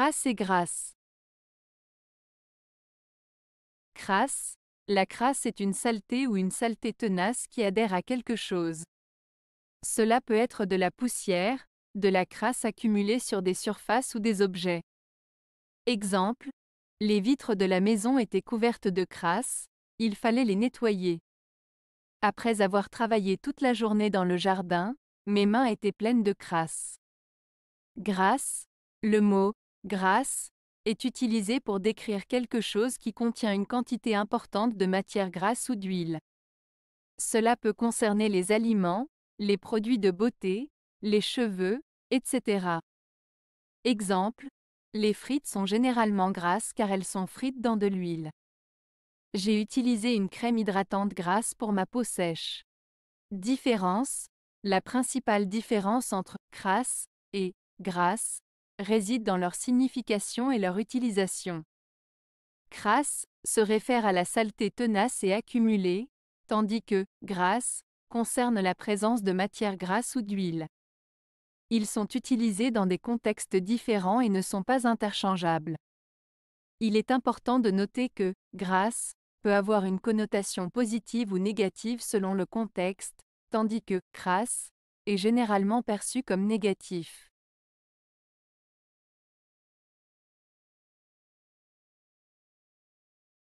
Crasse et grasse. Crasse. La crasse est une saleté ou une saleté tenace qui adhère à quelque chose. Cela peut être de la poussière, de la crasse accumulée sur des surfaces ou des objets. Exemple, les vitres de la maison étaient couvertes de crasse, il fallait les nettoyer. Après avoir travaillé toute la journée dans le jardin, mes mains étaient pleines de crasse. Grasse, le mot grasse, est utilisé pour décrire quelque chose qui contient une quantité importante de matière grasse ou d'huile. Cela peut concerner les aliments, les produits de beauté, les cheveux, etc. Exemple, les frites sont généralement grasses car elles sont frites dans de l'huile. J'ai utilisé une crème hydratante grasse pour ma peau sèche. Différence La principale différence entre crasse et grasse réside dans leur signification et leur utilisation. Crasse se réfère à la saleté tenace et accumulée, tandis que grasse concerne la présence de matière grasse ou d'huile. Ils sont utilisés dans des contextes différents et ne sont pas interchangeables. Il est important de noter que grasse peut avoir une connotation positive ou négative selon le contexte, tandis que crasse est généralement perçu comme négatif.